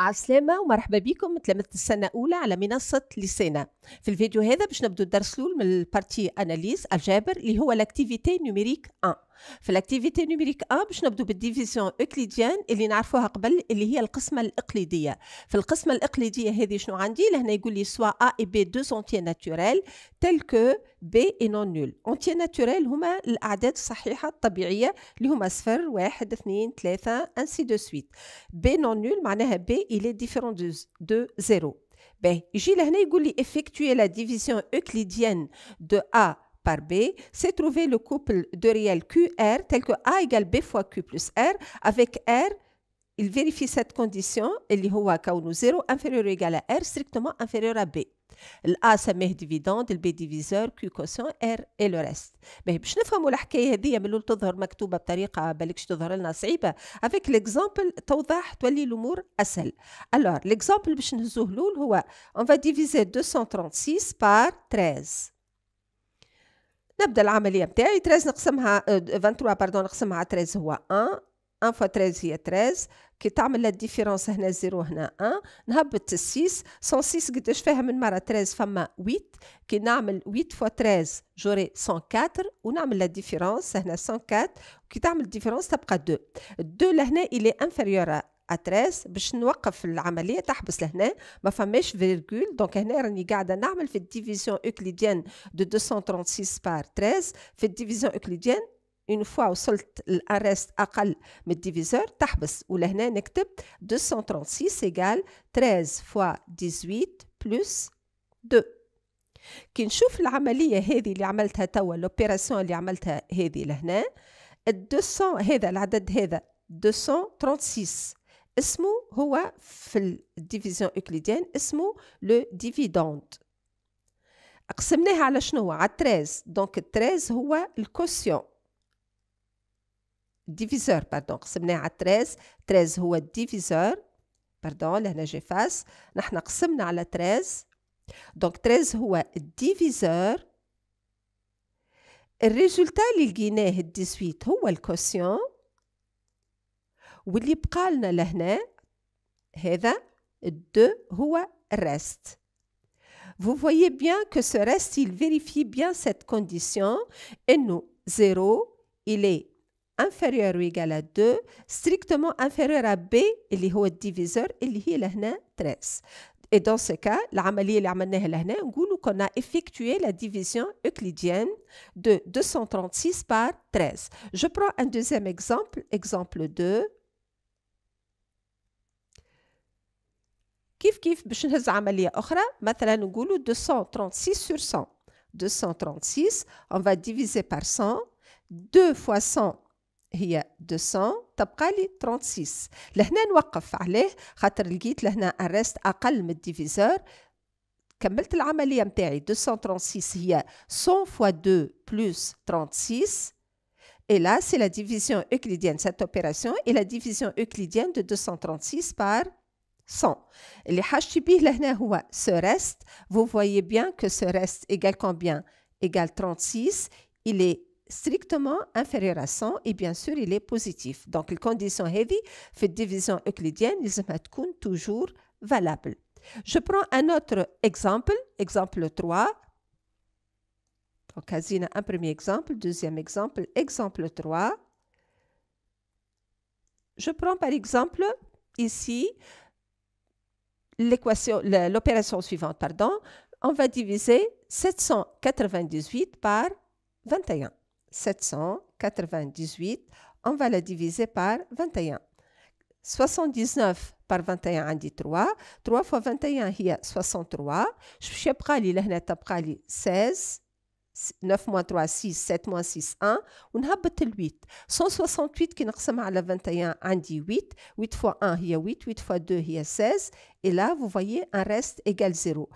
عسلامة ومرحبا بكم تلامذة السنة الأولى على منصة لسانة في الفيديو هذا باش نبدو الدرس الأول من البارتي أناليز الجابر اللي هو لاكتيفيتي نوميريك 1 في الاكتيفيتي نيميريك ا باش نبدو بالديفيزيون اوكليديان اللي نعرفوها قبل اللي هي القسمه الاقليديه في القسمه الاقليديه هذه شنو عندي لهنا يقول لي سوا ا اي بي دو سونتي ناتوريل تيل كو بي اي نون نول اونتي ناتوريل هما الاعداد الصحيحه الطبيعيه اللي هما صفر واحد اثنين ثلاثه انسي دو سويت بي نون نول معناها بي الي ديفيرون دو زيرو باهي يجي لهنا يقول لي افكتوي لا ديفيزيون اوكليديان دو ا B, c'est trouver le couple de réel QR tel que A égale B fois Q plus R avec R. Il vérifie cette condition, il y a un 0 inférieur ou égal à R, strictement inférieur à B. a c'est mes dividende, le B diviseur, Q quotient, R et le reste. Mais je ne la Avec l'exemple, Alors, l'exemple, on va diviser 236 par 13. نبدا العمليه نتاعي 13 نقسمها 23 آه، باردون نقسمها 13 هو 1 1 فوا 13 هي 13 كي تعمل لا ديفيرونس هنا زيرو هنا 1 نهبط 6 106 قداش فيها من مره 13 فما 8 كي نعمل 8 فوا 13 جوري 104 ونعمل لا ديفيرونس هنا 104 كي تعمل ديفيرونس تبقى 2 2 لهنا الي انفيريور اتريس باش نوقف العمليه تحبس لهنا ما فماش فيرغول دونك هنا راني قاعده نعمل في الديفيزيون اوكليديان دو 236 بار 13 في الديفيزيون اوكليديان اون فوا وصلت الارست اقل من الديفيزور تحبس ولهنا نكتب 236 ايغال 13 فوا 18 بلس 2 كي نشوف العمليه هذه اللي عملتها توا لوبيراسيون اللي عملتها هذه لهنا ال 200 هذا العدد هذا 236 اسمه هو في الديفيزيون اوكليديان اسمه لو ديفيدوند قسمناها على شنو على 13 دونك 13 هو الكوسيون ديفيزور باردون قسمناه على 13 13 هو الديفيزور باردون لهنا جي فاس نحن قسمنا على 13 دونك 13 هو الديفيزور الريزولتا اللي لقيناه ال 18 هو الكوسيون واللي بقى لنا لهنا هذا دو هو reste Vous voyez bien que ce reste, il vérifie bien cette condition. Et nous, 0, il est inférieur ou égal à 2, strictement inférieur à B, اللي هو الديفيزور اللي هي لهنا 13. Et dans ce cas, العملية اللي qu'on a effectué la division euclidienne de 236 par 13. Je prends un deuxième exemple, exemple 2. كيف كيف باش نهز مثلا 236 sur 100 236 on va diviser par 100 2 fois 100 a 200 تبقى 36 لهنا نوقف عليه خاطر لقيت لهنا من الديفيزور كملت 236 هي 100 fois 2 plus 36 Et là, c'est la division euclidienne, cette opération et la division euclidienne de 236 par 100. Les HTB, là, هو ce reste. Vous voyez bien que ce reste égal combien Égale 36. Il est strictement inférieur à 100 et bien sûr, il est positif. Donc, les conditions heavy, fait division euclidienne, ils sont toujours valables. Je prends un autre exemple, exemple 3. Donc, un premier exemple, deuxième exemple, exemple 3. Je prends par exemple ici l'opération suivante, pardon, on va diviser 798 par 21. 798, on va la diviser par 21. 79 par 21 dit 3 3 fois 21 a 63 Je لي je vais prendre 16 9 moins 3, 6, 7 moins 6, 1, on a 8. 168 qui nous à 21, on dit 8. 8 fois 1, il y a 8. 8 fois 2, il y a 16. Et là, vous voyez, un reste égal 0.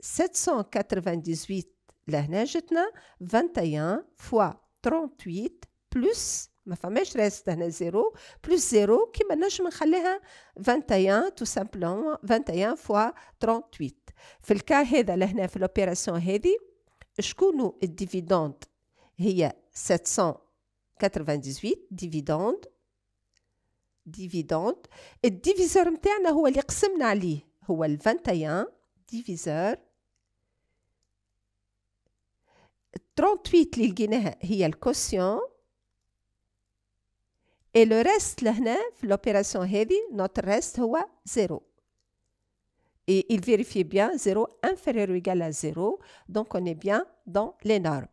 798, là, on a 21 fois 38 plus, ma femme, je reste 0, plus 0, qui maintenant, me 21, tout simplement, 21 fois 38. Dans le cas, de l'opération, شكونو الديفيدوند هي 798 ديفيدوند ديفيدوند الديفيزور متاعنا هو اللي قسمنا عليه هو ال 21 ديفيزور 38 اللي لقيناها هي الكوسيون اي لو ريست لهنا في لوبيراسيون هذه نوت ريست هو زيرو et il vérifie bien 0 inférieur ou égal à 0, donc on est bien dans les normes.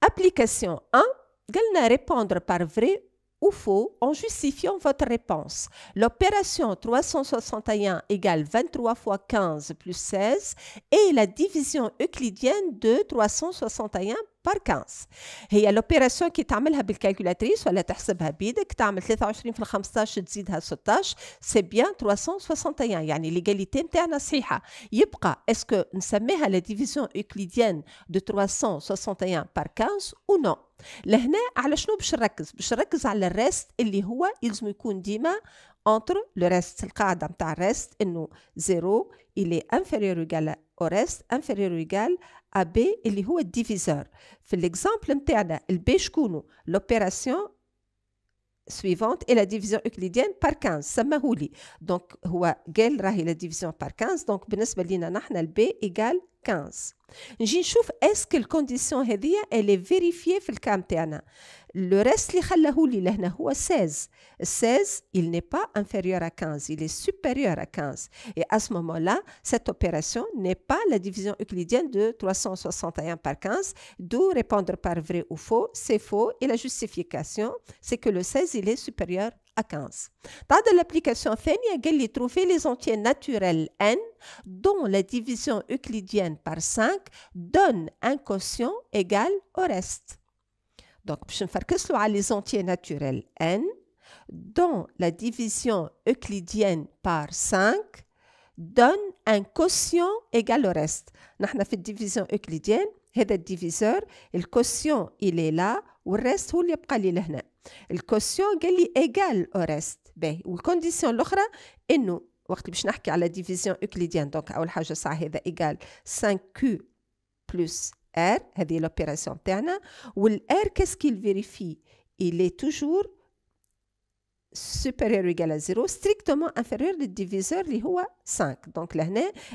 Application 1, galna répondre par vrai ou faux en justifiant votre réponse. L'opération 361 égale 23 fois 15 plus 16 et la division euclidienne de 361 بار 15 هي لوبيراسيون كي تعملها بالكالكولاتريس ولا تحسبها بيدك تعمل 23 في 15 تزيدها 16 سي بيان 361 يعني ليغاليتي نتاعنا صحيحه يبقى اسكو نسميها لا ديفيزيون اوكليديان دو 361 بار 15 او نو لهنا على شنو باش نركز باش نركز على الريست اللي هو يلزم يكون ديما انتر لو ريست القاعدة نتاع الريست إنه 0 الي انفيريور ايغال او ريست انفيريور ايغال AB اللي هو الديفيزور في الاكزامبل نتاعنا البي شكونو لوبيراسيون سويفونت اي لا ديفيزيون اوكليديان بار 15 سماهولي دونك هو قال راهي لا ديفيزيون بار 15 دونك بالنسبه لينا نحن البي ايكال 15 نجي نشوف اسكو الكونديسيون هذه اللي فيريفيي في الكام تاعنا لو ريست اللي خلاه لي لهنا هو 16 16 il n'est pas inférieur à 15 il est supérieur à 15 et à ce moment-là cette opération n'est pas la division euclidienne de 361 par 15 d'où répondre par vrai ou faux c'est faux et la justification c'est que le 16 il est supérieur à 15 Dans l'application الثانية قال لي trouver les entiers naturels n dont la division euclidienne par 5 donne un quotient égal au reste. Donc, je vais soit les entiers naturels n, dont la division euclidienne par 5 donne un quotient égal au reste. Nous avons fait division euclidienne, le le le est là والريست le reste reste Le quotient quotient est égal reste. reste ben, une condition l'autre est nous. وقت باش نحكي على ديفيزيون اوكليديان دونك اول حاجه صح هذا ايكال 5 كو بلس ار هذه لوبيراسيون تاعنا والار كاسكيل فيريفي الي توجور supérieur ou égal à 0, strictement inférieur au diviseur qui est 5. Donc là,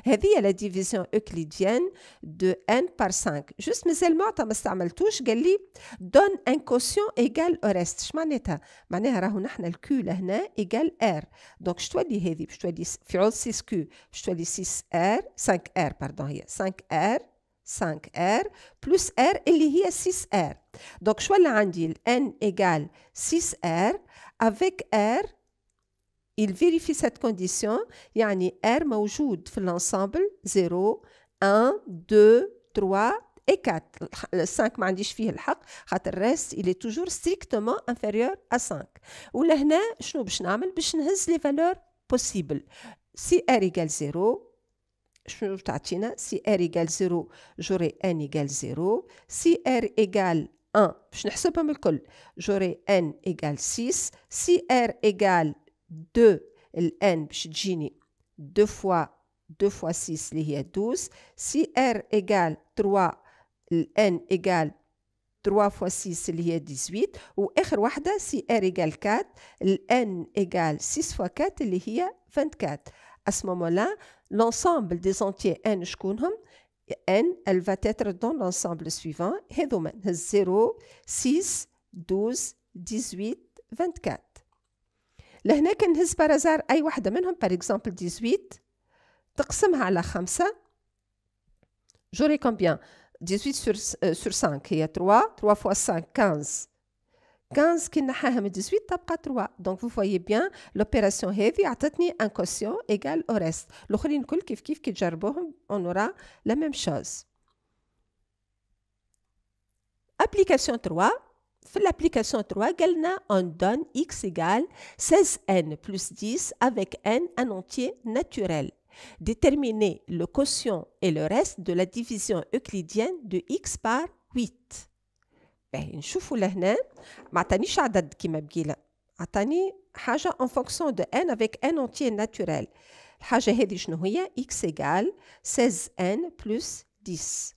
c'est la division euclidienne de n par 5. Juste, mais elle m'a dit, je vais donne un quotient égal au reste. Je m'en ai dit, On vais dire, le Q là, égal R. Donc, je dois dire, je dois dire, 6 Q, je dois dire 6R, 5R, pardon, 5R, 5R, plus R, et il y a 6R. Donc, je vais dire, N égal 6R, avec R, il vérifie cette condition, يعني R موجود في l'ensemble 0, 1, 2, 3 et 4. Le 5 ما عنديش فيه الحق خاطر il est toujours strictement inférieur à 5. ولهنا شنو باش نعمل باش نهز لي فالور Si R égale 0, شنو Si R 0, j'aurai N égale 0. Si R égale 1 باش نحسبهم الكل جوري ان ايكال 6 سي ار ايكال 2 الان باش تجيني 2 فوا 2 فوا 6 اللي هي 12 سي ار ايكال 3 الان ايكال 3 فوا 6 اللي هي 18 واخر واحده سي ار ايكال 4 الان ايكال 6 فوا 4 اللي هي 24 اسمو مولا moment دي l'ensemble ان n, شكونهم n, elle va être dans l'ensemble suivant, 0, 6, 12, 18, 24. par exemple 18 تقسمها combien 18 sur, 5, euh, il y a 3 3 fois 5 15 15 18 3 donc vous voyez bien l'opération heavy a un quotient égal au reste l'autre on aura la même chose application 3 l'application 3 قالنا on donne x égale 16n plus 10 avec n un entier naturel déterminer le quotient et le reste de la division euclidienne de x par 8 باهي نشوفوا لهنا ما عطانيش عدد كيما بقيله عطاني حاجه ان فونكسيون دو ان افيك ان اونتي ناتوريل الحاجه هذه شنو هي اكس ايغال 16 ان بلس 10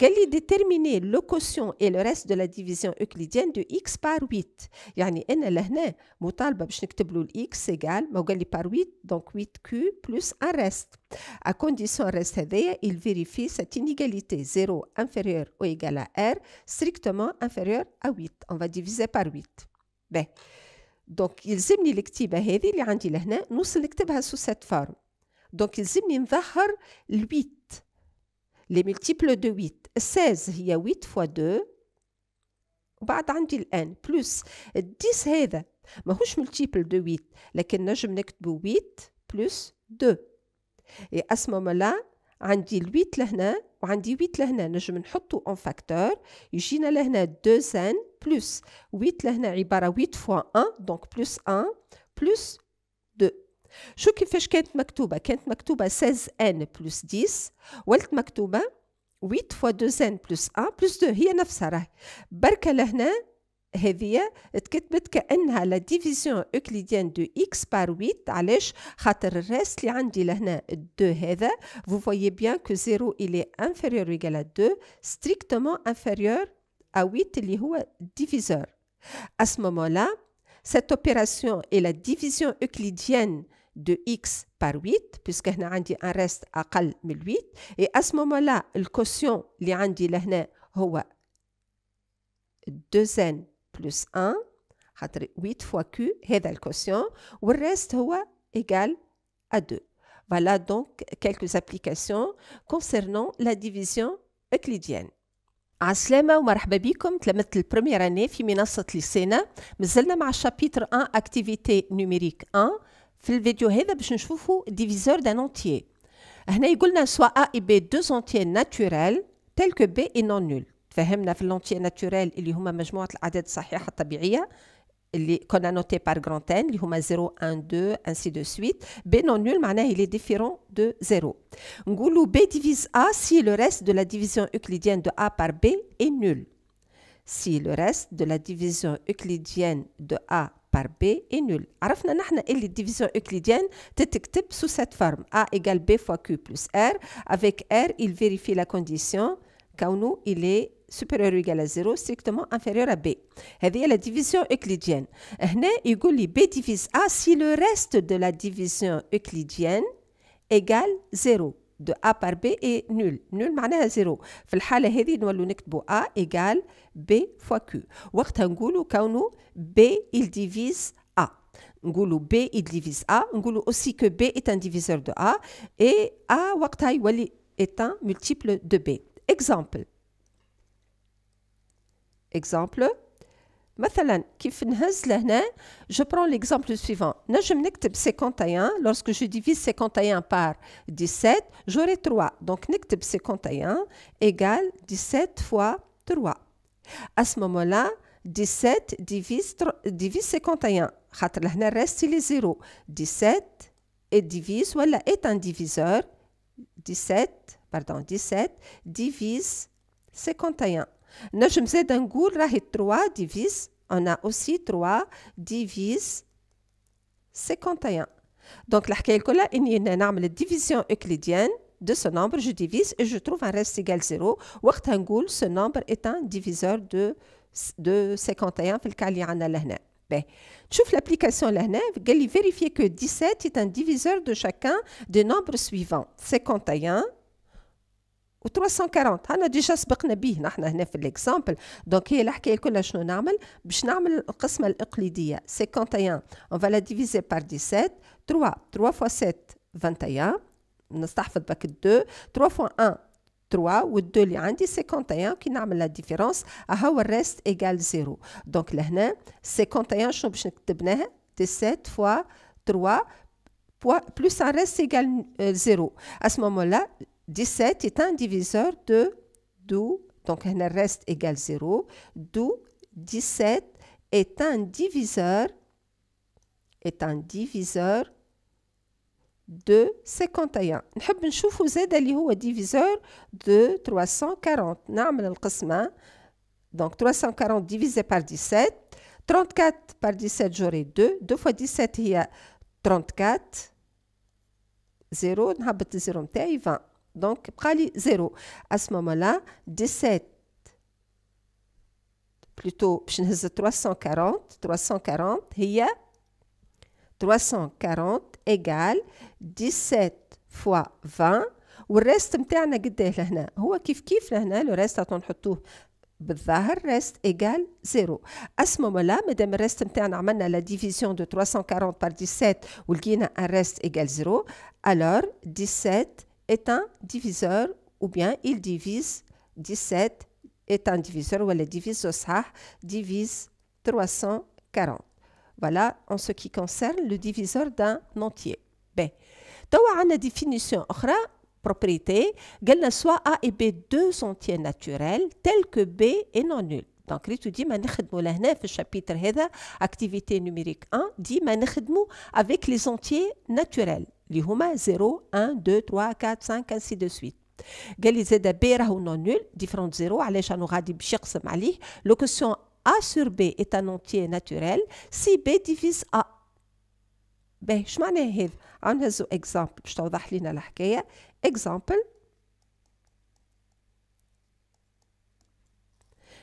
قال لي ديتيرميني le quotient et le reste de la division euclidienne de x par 8 يعني انا لهنا مطالبه باش نكتب له الاكس ما قال لي بار 8 donc 8 q plus un reste. à condition reste il vérifie cette inégalité 0 inférieur ou égal à r strictement inférieur à 8 on va diviser par 8 ben, donc دونك يلزمني الكتيبه هذه اللي عندي لهنا نوصل نكتبها سو سيت donc دونك يلزمني نظهر ال 8 لي ملتيبل دو 8 16 هي 8 فوا 2 وبعد عندي الان بلس 10 هذا ماهوش ملتيبل دو 8 لكن نجم نكتبو 8 بلس 2 اي اسمه لا عندي ال 8 لهنا وعندي 8 لهنا نجم نحطو اون فاكتور يجينا لهنا 2 ان بلس 8 لهنا عباره 8 فوا 1 دونك بلس 1 بلس شو كيفاش كانت مكتوبة كانت مكتوبة 16 16n plus 10 ولت مكتوبة 8 فوا 2 n plus 1 plus 2 هي نفسها راهي بركة لهنا هذه تكتبت كانها لا ديفيزيون اوكليديان دو اكس بار 8 علاش خاطر الراس اللي عندي لهنا 2 هذا فو فويي بيان كو 0 الي انفيريور ايكال 2 ستريكتومون انفيريور ا 8 اللي هو ديفيزور à ce moment-là cette opération est la division euclidienne de x par 8 puisque هنا عندي un reste أقل من 8 et à ce moment-là le quotient اللي عندي لهنا هو 2n plus 1 8 fois q هذا الكوسيون والريست هو égal à 2 voilà donc quelques applications concernant la division euclidienne عسلامة ومرحبا بكم la البرمير اني في Nous لسينة مازلنا le chapitre 1 activité numérique 1 dans في الفيديو هذا باش نشوفوا ديفيزور دان اونتيي هنا يقولنا سواء A et B deux entiers naturels tels que B est non nul Nous فهمنا في الانتيي ناتورال اللي هما مجموعة الأعداد الصحيحة الطبيعية اللي كنا نوتي بار جراند ان اللي هما 0 1 2 ainsi de suite B non nul معناه il est différent de 0 Nous que B divise A si le reste de la division euclidienne de A par B est nul Si le reste de la division euclidienne de A par B est nul. nous, نحن la division euclidienne sous cette forme A égale B fois Q plus R. Avec R, il vérifie la condition nous, il est supérieur ou égal à 0 strictement inférieur à B. C'est la division euclidienne. هنا يقول B divise A si le reste de la division euclidienne égale 0 de A par B est nul nul معناها زيرو في الحالة هذه نولو نكتبو A égale B fois Q وقتها dire que B il divise A نقولو B il divise A نقولو aussi que B est un diviseur de A et A وقتها يولي est un multiple de B exemple exemple je prends l'exemple suivant. lorsque je divise 51 par 17, j'aurai 3. Donc, 51 égale 17 fois 3. À ce moment-là, 17 divise 51. reste est 17 divise, est un diviseur. 17, pardon, 17 divise 51. نجم زاد نقول 3 divise on a aussi 3 divises 51 دونك الحكايه a اني نعمل division euclidienne de ce nombre, je divise et je trouve un reste égal 0. Wartangoul, ce nombre est un diviseur de, de 51, le الكا En l'application nous قال vérifier que 17 est un diviseur de chacun des nombres suivants 51 و340 انا ديجا سبقنا به نحن هنا في ليكزامبل دونك هي الحكايه كلها شنو نعمل باش نعمل القسمه الاقليديه 51 اون فالا ديفيزي بار 17 3 3 فوا 7 21 نستحفظ باك 2 3 فوا 1 3 و 2 اللي عندي 51 كي نعمل لا ديفيرونس هو الريست ايكال زيرو دونك لهنا 51 شنو باش نكتبناها 17 فوا 3 بلس ان ريست ايكال زيرو اسمو مولا 17 est un diviseur de 12, donc le reste à 0, d'où 17 est un diviseur, est un diviseur de 51 نحب نشوفوا qui est diviseur de 340 hein. donc 340 divisé par 17 34 par 17 j'aurai 2 2 fois 17 il y a 34 0 0, 20 donc, 0. À ce moment-là, 17, plutôt, 340, 340, 340 égale 17 fois 20. Ou reste, on a dit, on a dit, on reste le ton a dit, بالظاهر reste égal 0 moment moment-là, rest reste عملنا la division de 340 par 17 a un reste égal 0 alors 17 est un diviseur ou bien il divise 17 est un diviseur ou elle divise divise 340 voilà en ce qui concerne le diviseur d'un entier B ben, a définition autre propriété qu'elle soit A et B deux entiers naturels tels que B est non nul Donc il dit, نخدموا لهنا chapitre activité numérique 1 dit avec avec les entiers naturels li huma 0, 1, 2, 3, 4, 5, ainsi de suite. Si zeda b rahou non nul, différent de 0, alèche anou ghadi b'shiqsem alih. Location a sur b est un entier naturel si b divise a. Je vais vous donner un exemple, Je vais vous la un Exemple.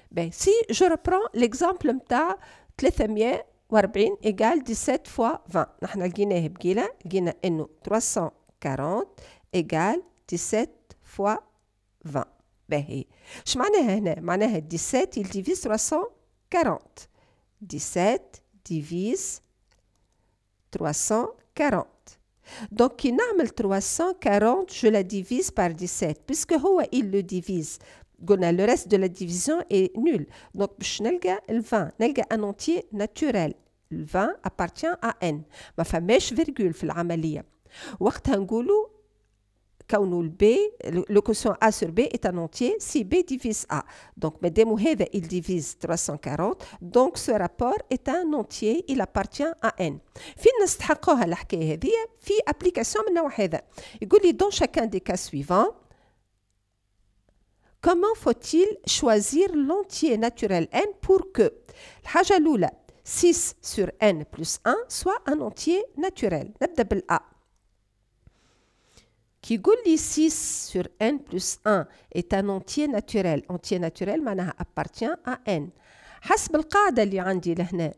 Ben, si je reprends l'exemple de 300 وأربعين إيجال دي سات فوا فان نحنا لقيناه بقيلة لقينا إنو تروسون كارونت إيجال دي سات فوا فان باهي اش معناها هنا معناها دي سات ديفيز تروسون كارونت دي سات ديفيس تروسون كارونت Donc, qui 340, je la divise par 17, puisque il le divise. le reste de la division est nul donc دونك باش نلقى الفان نلقى ان اونتي ناتوريل الفان ابارتيان ا ان ما virgule, فيرغول في العمليه وقتها نقولوا sur البي A sur B est un entier si b divise a donc dit هذا il divise 340 donc ce rapport est un entier il appartient à n فين نستحقوها الحكايه هذه في ابليكاسيون من نوع هذا يقول لي دون شاكان دي cas suivants, Comment faut-il choisir l'entier naturel n pour que 6 sur n plus 1 soit un entier naturel A. qui dit 6 sur n plus 1 est un entier naturel entier naturel ça appartient à n حسب القاعدة اللي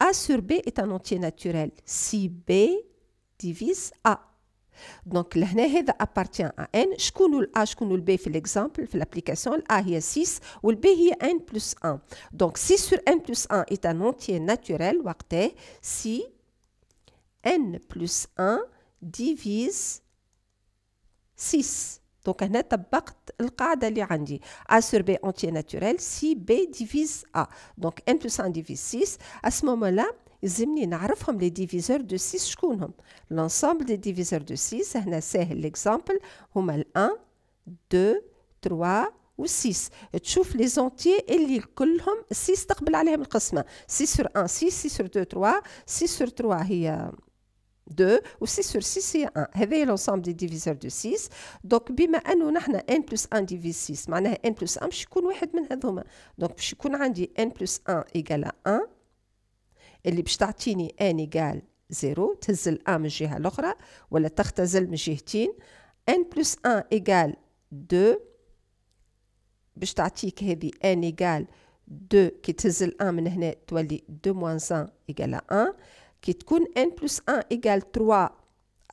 A sur B est un entier naturel si B divise A donc, l'hane appartient à n. Je connais l'a, chkoun le b fait l'exemple, fait l'application. L'a, il 6, ou le b est n plus 1. Donc, 6 sur n plus 1 est un entier naturel, si n plus 1 divise 6. Donc, un état bakht l'kada li A sur b entier naturel, si b divise a. Donc, n plus 1 divise 6. À ce moment-là, يلزمني نعرفهم لي ديفيزور دو 6 شكونهم لونسامبل دي ديفيزور دو 6 هنا ساهل ليكزامبل هما ال 1 2 3 و 6 تشوف لي زونتي اللي كلهم 6 تقبل عليهم القسمه 6 سور 1 6 6 سور 2 3 6 سور 3 هي 2 و 6 سور 6 هي 1 هذا هي لونسامبل دي ديفيزور دو 6 دونك بما انه نحن ان بلس 1 ديفيز 6 معناها ان بلس 1 باش يكون واحد من هذوما دونك باش يكون عندي ان بلس 1 ايكال 1 اللي باش تعطيني ان قال زيرو تهز ا من الجهة الأخرى ولا تختزل من جهتين ان بلس ان إيكال دو باش تعطيك هذه ان إيكال دو كي تهز الان من هنا تولي دو موانس ان إيكال ان كي تكون ان بلس ان إيكال تروا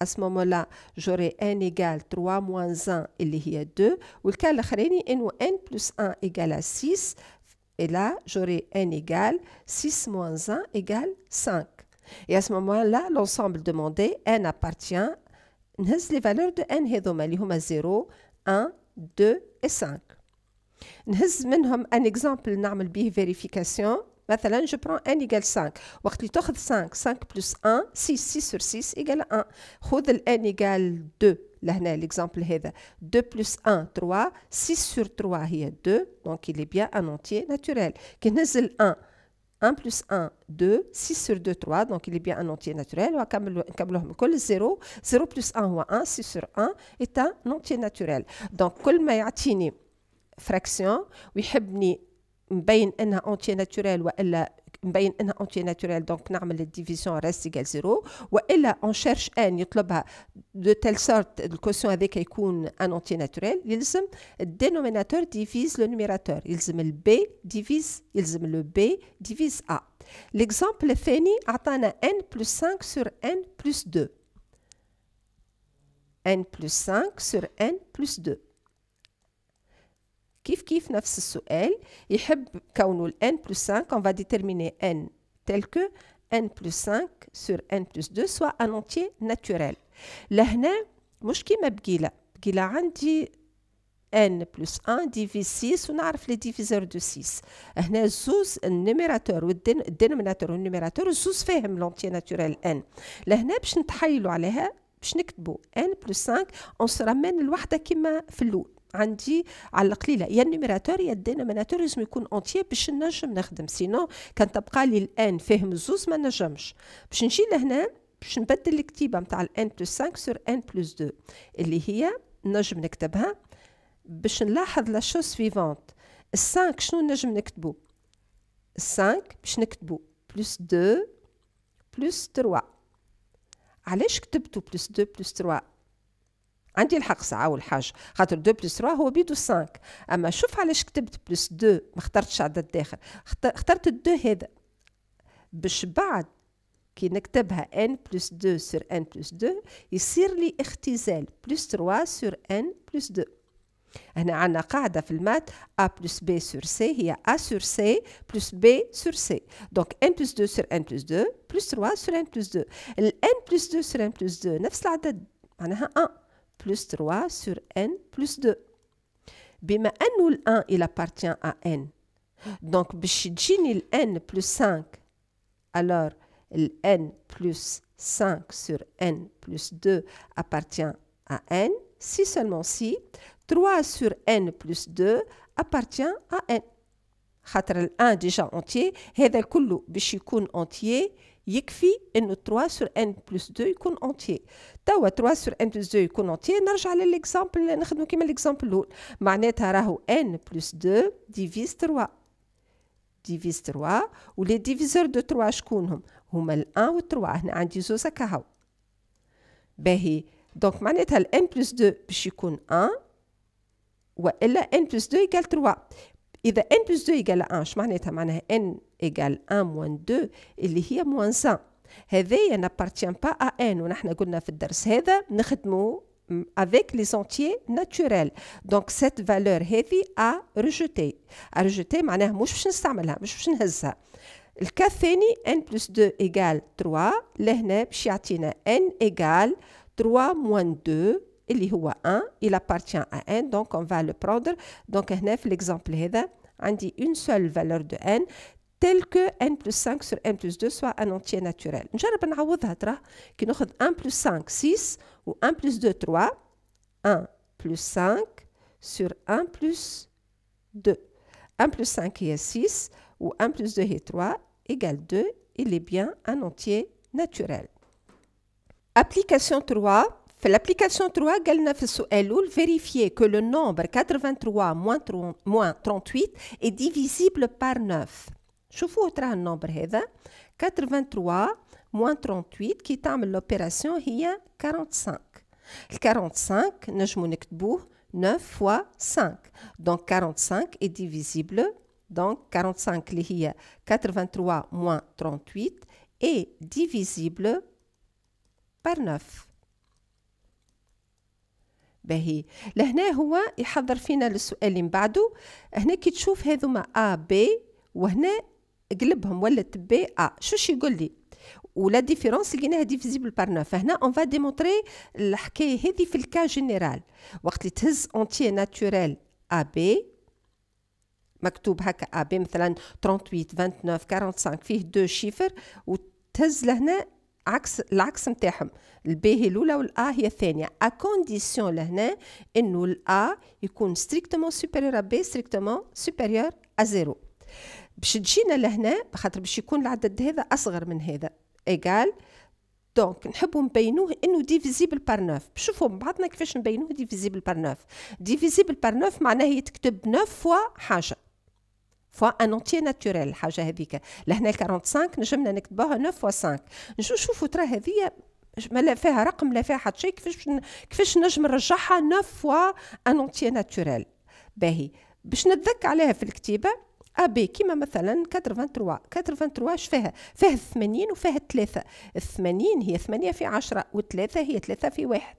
à ce moment-là, j'aurai n égale 3 moins 1 اللي هي 2 والكال الاخراني انو n plus 1 égale 6 Et là, j'aurai n égale 6 moins 1 égale 5. Et à ce moment-là, l'ensemble demandé, n appartient, avons les valeurs de n هذوما 0, 1, 2 et 5. Nous avons un exemple de vérification je prends prends égale 5 5 5 1 6 6 sur 6 égale 1 خذ n 2 l'exemple هذا 2 plus 1 3 6 sur 3 est 2 donc il est bien un entier naturel 1 1 plus 1 2 6 sur 2 3 donc il est bien un entier naturel 0 0 plus 1 1 6 sur 1 est un entier naturel donc كل a une fraction ويحبني il y a un entier naturel, donc la division reste égale à 0. Ou là, on cherche n, de telle sorte que le avec un entier naturel, le dénominateur divise le numérateur. Le b divise a. L'exemple est fini n plus 5 sur n plus 2. n plus 5 sur n plus 2. كيف كيف نفس السؤال يحب كونه ال n plus 5 on va déterminer n tel que n plus 5 sur n plus 2 soit un entier naturel لهنا مش كيما بقيلة بقيلة عندي n plus 1 divise 6 ونعرف لي ديفيزور دو 6 هنا زوز النيميراتور والدينوميناتور والنيميراتور زوز فاهم لونتي ناتورال n لهنا باش نتحايلوا عليها باش نكتبوا n plus 5 اون سو رامين الوحده كيما في الاول عندي على القليله يا يعني النيميراتور يا الديناميناتور لازم يكون اونتي باش نجم نخدم سينو كان تبقى لي الان فاهم الزوز ما نجمش باش نجي لهنا باش نبدل الكتيبه نتاع الان بلس 5 سور ان بلس 2 اللي هي نجم نكتبها باش نلاحظ لا شوز سويفونت 5 شنو نجم نكتبو 5 باش نكتبو بلس 2 بلس 3 علاش كتبتو بلس 2 بلس 3 عندي الحق ساعة والحاج خاطر 2 بلس 3 هو بيدو 5 أما شوف علاش كتبت بلس 2 ما اخترتش عدد داخل اخترت الدو هذا باش بعد كي نكتبها n بلس 2 سور n بلس 2 يصير لي اختزال بلس 3 سور n بلس 2 هنا عندنا قاعدة في المات A بلس B سور C هي A سور C بلس B سور C دونك N بلس 2 سور N بلس 2 بلس 3 سور N بلس 2 ال N بلس 2 سور N بلس 2 نفس العدد معناها 1 plus 3 sur n plus 2. بما ou ال 1 il appartient à n donc باش تجيني n plus 5 alors l'n n plus 5 sur n plus 2 appartient à n si seulement si 3 sur n plus 2 appartient à n خاطر ال 1 ديجا entier, هذا كله باش يكون اونتيي يكفي انه 3 sur n plus 2 يكون entier. توا 3 سور ان بلس 2 يكون اونتي نرجع للاكزامبل نخدمو كيما الاكزامبل الاول معناتها راهو ان بلس 2 ديفيز 3 ديفيز 3 ولي ديفيزور دو 3 شكونهم هما ال 1 و 3 هنا عندي زوز هكا هاو باهي دونك معناتها ال ان بلس 2 باش يكون 1 والا ان بلس 2 يقال 3 اذا ان بلس 2 يقال 1 اش معناتها معناها ان يقال 1 موان 2 اللي هي موان 1 هذايا نابارتيان با ا ان ونحن قلنا في الدرس هذا نخدموا avec les entiers naturels. Donc cette valeur هذه à rejeter. À rejeter معناها مش باش نستعملها مش باش نهزها. الكا الثاني n plus 2 égale 3 لهنا باش يعطينا n égale 3 moins 2 اللي هو 1 il appartient à n donc on va le prendre donc هنا في l'exemple هذا عندي une seule valeur de n tel que n plus 5 sur n plus 2 soit un entier naturel. Nous allons nous 1 plus 5 6 ou 1 plus 2 3 1 plus 5 sur 1 plus 2 1 plus 5 est 6 ou 1 plus 2 est 3 égale 2 il est bien un entier naturel. Application 3 L'application l'application 3 9 sous السؤال que vérifiez que 83 moins 38 est divisible par 9 Choufou, un nombre, 83 moins 38, qui t'amène l'opération, 45. Le 45, ne pouvons 9 fois 5. Donc 45 est divisible Donc 45, li 83 moins 38, et divisible par 9. Là, a et قلبهم ولا تبي ا آه، شوش يقول لي ولا ديفيرونس لقيناها ديفيزيبل بار نوف فهنا اون فا ديمونتري الحكايه هذه في الكا جينيرال وقت اللي تهز اونتي ناتوريل ا بي مكتوب هكا ا بي مثلا 38 29 45 فيه دو شيفر وتهز لهنا عكس العكس نتاعهم البي هي الاولى والا هي الثانيه ا كونديسيون لهنا انه الا يكون ستريكتومون سوبيريور ا بي ستريكتومون سوبيريور ا زيرو باش تجينا لهنا خاطر باش يكون العدد هذا اصغر من هذا ايغال دونك نحبوا نبينوه انه ديفيزيبل بار 9 شوفوا بعضنا كيفاش نبينوه ديفيزيبل بار 9 ديفيزيبل بار 9 معناها يتكتب 9 فوا حاجه فوا ان اونتي ناتوريل الحاجه هذيك لهنا 45 نجمنا نكتبوها 9 فوا 5 نشوفوا ترى هذيا ما لا فيها رقم لا فيها حتى شيء كيفاش كيفاش نجم نرجعها 9 فوا ان اونتي ناتوريل باهي باش نتذكر عليها في الكتيبه ابي كيما مثلا 83 83 شفاها فيها 80 وفيها 3 80 هي ثمانية في عشرة والثلاثة هي ثلاثة في واحد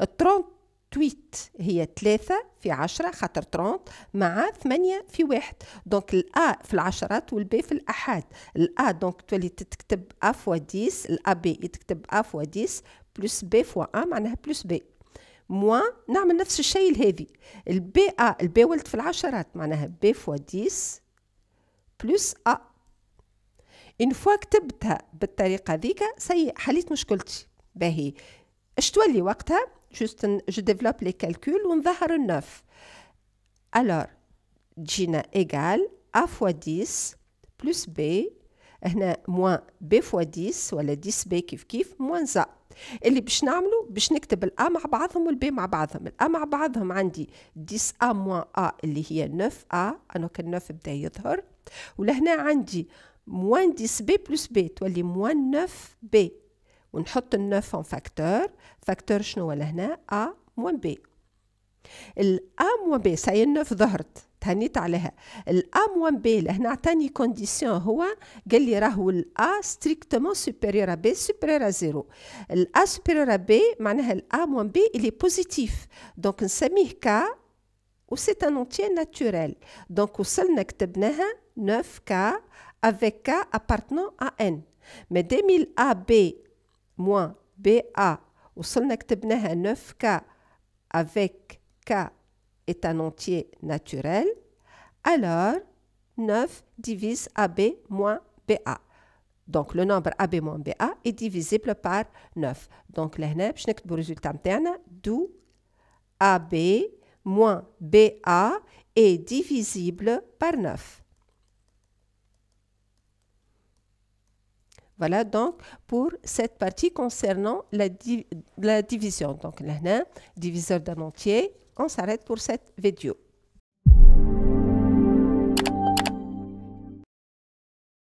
الترونت تويت هي ثلاثة في عشرة خاطر ترونت مع ثمانية في واحد دونك الأ في العشرات والبي في الأحاد الأ دونك تولي تكتب أ فوا ديس الأ بي يتكتب أ فوا ديس بلس بي فوا أ معناها بلس بي موان نعمل نفس الشيء لهذه البي ا البي ولد في العشرات معناها بي فوا 10 بلس ا ان فوا كتبتها بالطريقه ذيك سي حليت مشكلتي باهي اش تولي وقتها جوست جو ديفلوب لي كالكول ونظهر النوف الور جينا ايغال ا فوا 10 بلس بي هنا موان بي فوا 10 ولا 10 بي كيف كيف موان زا اللي باش نعمله باش نكتب الأ مع بعضهم والبي مع بعضهم الأ مع بعضهم عندي 10 أ موان أ اللي هي 9 أ أنا كان 9 بدا يظهر ولهنا عندي موان 10 بي بلس بي تولي موان 9 بي ونحط ال 9 اون فاكتور فاكتور شنو هو لهنا أ موان بي الأ موان بي ساي 9 ظهرت La moins condition, c'est que l'A est strictement supérieur à B, supérieur à zéro. L'A supérieur à B, cest à moins B est positif. Donc, on l'appelle K, ou c'est un entier naturel. Donc, on peut 9K avec K appartenant à N. Mais 2000 AB B moins BA, on peut 9K avec K est un entier naturel, alors 9 divise AB moins BA. Donc le nombre AB moins BA est divisible par 9. Donc là, je le résultat d'où AB moins BA est divisible par 9. Voilà donc pour cette partie concernant la, la division. Donc là, diviseur d'un entier, on s'arrête pour cette vidéo.